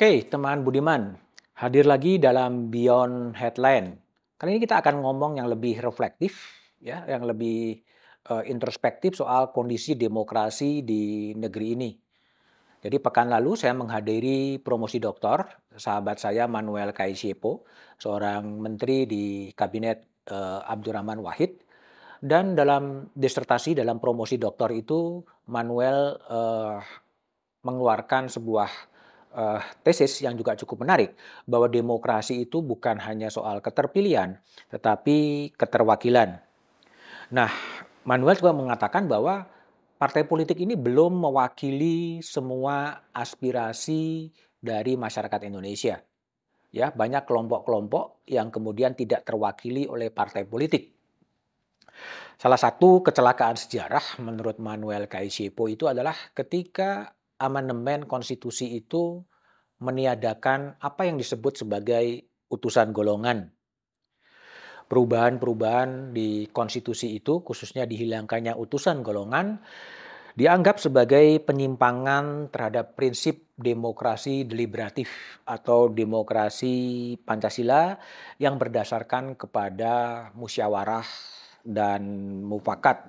Oke, teman Budiman, hadir lagi dalam Beyond Headline. Kali ini kita akan ngomong yang lebih reflektif, ya, yang lebih uh, introspektif soal kondisi demokrasi di negeri ini. Jadi pekan lalu saya menghadiri promosi doktor sahabat saya Manuel Kaisiepo, seorang menteri di kabinet uh, Abdurrahman Wahid. Dan dalam disertasi dalam promosi doktor itu Manuel uh, mengeluarkan sebuah uh, tesis yang juga cukup menarik bahwa demokrasi itu bukan hanya soal keterpilihan tetapi keterwakilan. Nah, Manuel juga mengatakan bahwa partai politik ini belum mewakili semua aspirasi dari masyarakat Indonesia. Ya, banyak kelompok-kelompok yang kemudian tidak terwakili oleh partai politik. Salah satu kecelakaan sejarah menurut Manuel Kaisipo itu adalah ketika amandemen konstitusi itu meniadakan apa yang disebut sebagai utusan golongan. Perubahan-perubahan di konstitusi itu, khususnya dihilangkannya utusan golongan, dianggap sebagai penyimpangan terhadap prinsip demokrasi deliberatif atau demokrasi Pancasila yang berdasarkan kepada musyawarah dan mufakat.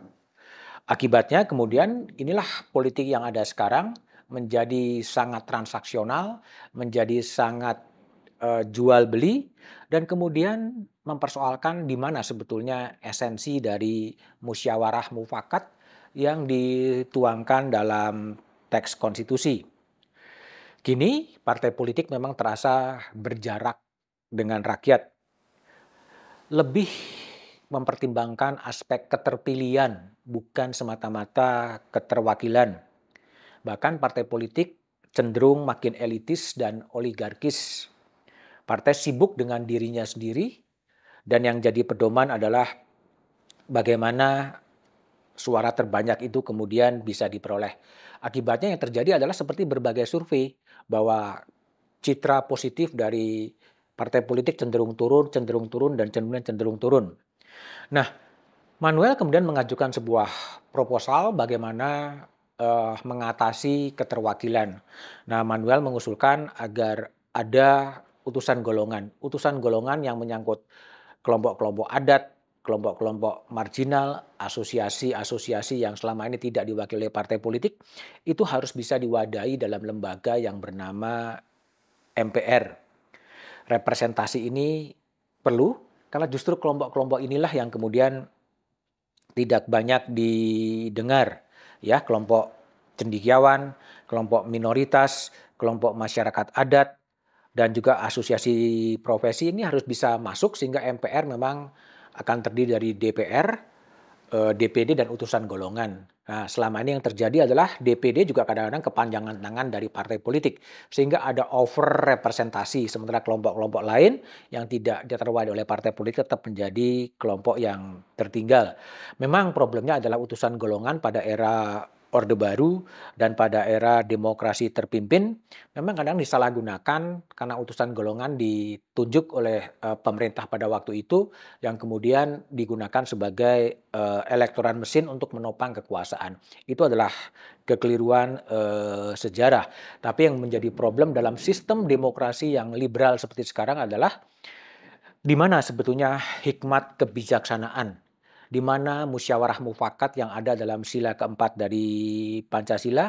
Akibatnya kemudian inilah politik yang ada sekarang menjadi sangat transaksional, menjadi sangat uh, jual beli, dan kemudian mempersoalkan di mana sebetulnya esensi dari musyawarah mufakat yang dituangkan dalam teks konstitusi. Kini partai politik memang terasa berjarak dengan rakyat. Lebih mempertimbangkan aspek keterpilihan bukan semata-mata keterwakilan. Bahkan partai politik cenderung makin elitis dan oligarkis. Partai sibuk dengan dirinya sendiri dan yang jadi pedoman adalah bagaimana suara terbanyak itu kemudian bisa diperoleh. Akibatnya yang terjadi adalah seperti berbagai survei bahwa citra positif dari partai politik cenderung turun, cenderung turun, dan cenderung cenderung turun. Nah, Manuel kemudian mengajukan sebuah proposal bagaimana uh, mengatasi keterwakilan. Nah, Manuel mengusulkan agar ada utusan golongan, utusan golongan yang menyangkut kelompok-kelompok adat, kelompok-kelompok marginal, asosiasi-asosiasi yang selama ini tidak diwakili partai politik, itu harus bisa diwadahi dalam lembaga yang bernama MPR. Representasi ini perlu karena justru kelompok-kelompok inilah yang kemudian tidak banyak didengar ya kelompok cendikiawan, kelompok minoritas, kelompok masyarakat adat, dan juga asosiasi profesi ini harus bisa masuk sehingga MPR memang akan terdiri dari DPR, DPD eh, dan utusan golongan. Nah, selama ini yang terjadi adalah DPD juga kadang-kadang kepanjangan tangan dari partai politik, sehingga ada over representasi sementara kelompok-kelompok lain yang tidak diterwadi oleh partai politik tetap menjadi kelompok yang tertinggal. Memang problemnya adalah utusan golongan pada era Orde Baru dan pada era demokrasi terpimpin memang kadang disalahgunakan karena utusan golongan ditunjuk oleh uh, pemerintah pada waktu itu yang kemudian digunakan sebagai uh, elektoran mesin untuk menopang kekuasaan. Itu adalah kekeliruan uh, sejarah. Tapi yang menjadi problem dalam sistem demokrasi yang liberal seperti sekarang adalah di mana sebetulnya hikmat kebijaksanaan di mana musyawarah mufakat yang ada dalam sila keempat dari Pancasila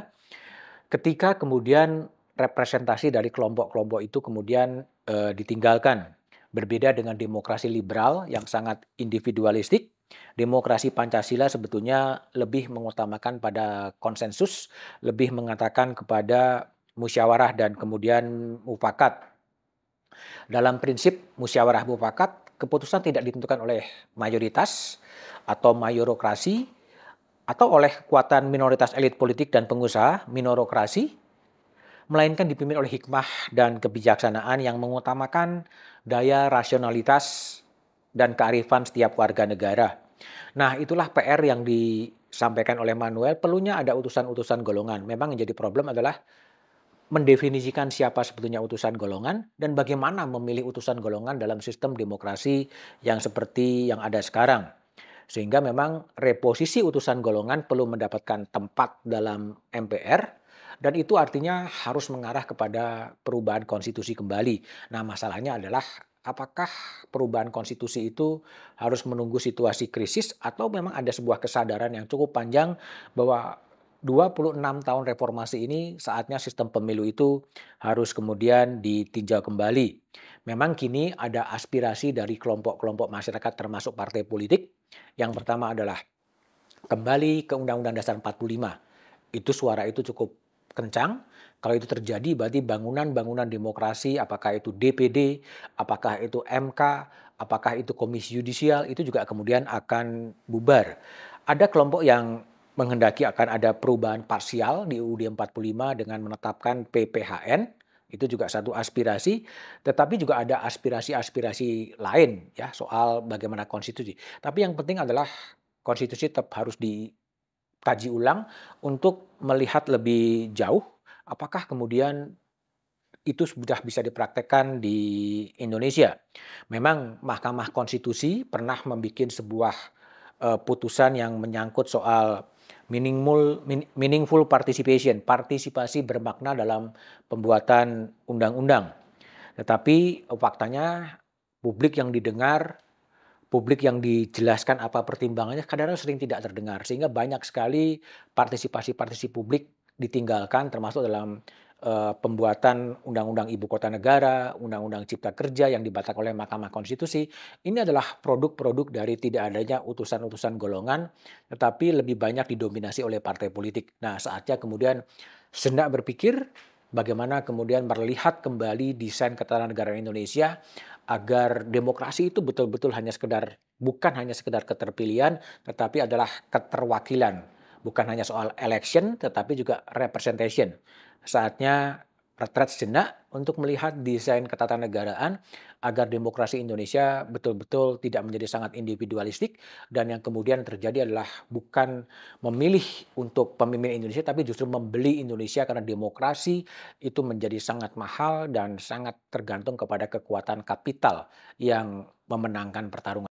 ketika kemudian representasi dari kelompok-kelompok itu kemudian e, ditinggalkan. Berbeda dengan demokrasi liberal yang sangat individualistik, demokrasi Pancasila sebetulnya lebih mengutamakan pada konsensus, lebih mengatakan kepada musyawarah dan kemudian mufakat. Dalam prinsip musyawarah mufakat, keputusan tidak ditentukan oleh mayoritas, atau mayorokrasi atau oleh kekuatan minoritas elit politik dan pengusaha, minorokrasi, melainkan dipimpin oleh hikmah dan kebijaksanaan yang mengutamakan daya rasionalitas dan kearifan setiap warga negara. Nah, itulah PR yang disampaikan oleh Manuel, perlunya ada utusan-utusan golongan. Memang yang jadi problem adalah mendefinisikan siapa sebetulnya utusan golongan dan bagaimana memilih utusan golongan dalam sistem demokrasi yang seperti yang ada sekarang. Sehingga memang reposisi utusan golongan perlu mendapatkan tempat dalam MPR dan itu artinya harus mengarah kepada perubahan konstitusi kembali. Nah, masalahnya adalah apakah perubahan konstitusi itu harus menunggu situasi krisis atau memang ada sebuah kesadaran yang cukup panjang bahwa 26 tahun reformasi ini saatnya sistem pemilu itu harus kemudian ditinjau kembali. Memang kini ada aspirasi dari kelompok-kelompok masyarakat termasuk partai politik yang pertama adalah kembali ke Undang-Undang Dasar 45. Itu suara itu cukup kencang. Kalau itu terjadi berarti bangunan-bangunan demokrasi apakah itu DPD, apakah itu MK, apakah itu komisi yudisial itu juga kemudian akan bubar. Ada kelompok yang menghendaki akan ada perubahan parsial di UUD 45 dengan menetapkan PPHN itu juga satu aspirasi, tetapi juga ada aspirasi-aspirasi lain ya soal bagaimana konstitusi. Tapi yang penting adalah konstitusi tetap harus dikaji ulang untuk melihat lebih jauh apakah kemudian itu sudah bisa dipraktekkan di Indonesia. Memang Mahkamah Konstitusi pernah membuat sebuah Eh, putusan yang menyangkut soal meaningful meaningful participation, partisipasi bermakna dalam pembuatan undang-undang. Tetapi eh, faktanya publik yang didengar, publik yang dijelaskan apa pertimbangannya kadang-kadang sering tidak terdengar sehingga banyak sekali partisipasi-partisipasi publik ditinggalkan termasuk dalam Eh, pembuatan undang-undang ibu kota negara, undang-undang cipta kerja yang dibatalkan oleh Mahkamah Konstitusi, ini adalah produk-produk dari tidak adanya utusan-utusan golongan, tetapi lebih banyak didominasi oleh partai politik. Nah, saatnya kemudian senang berpikir bagaimana kemudian melihat kembali desain ketatanegaraan Indonesia agar demokrasi itu betul-betul hanya sekedar bukan hanya sekedar keterpilihan tetapi adalah keterwakilan bukan hanya soal election tetapi juga representation. Saatnya retret sejenak untuk melihat desain ketatanegaraan agar demokrasi Indonesia betul-betul tidak menjadi sangat individualistik dan yang kemudian terjadi adalah bukan memilih untuk pemimpin Indonesia tapi justru membeli Indonesia karena demokrasi itu menjadi sangat mahal dan sangat tergantung kepada kekuatan kapital yang memenangkan pertarungan.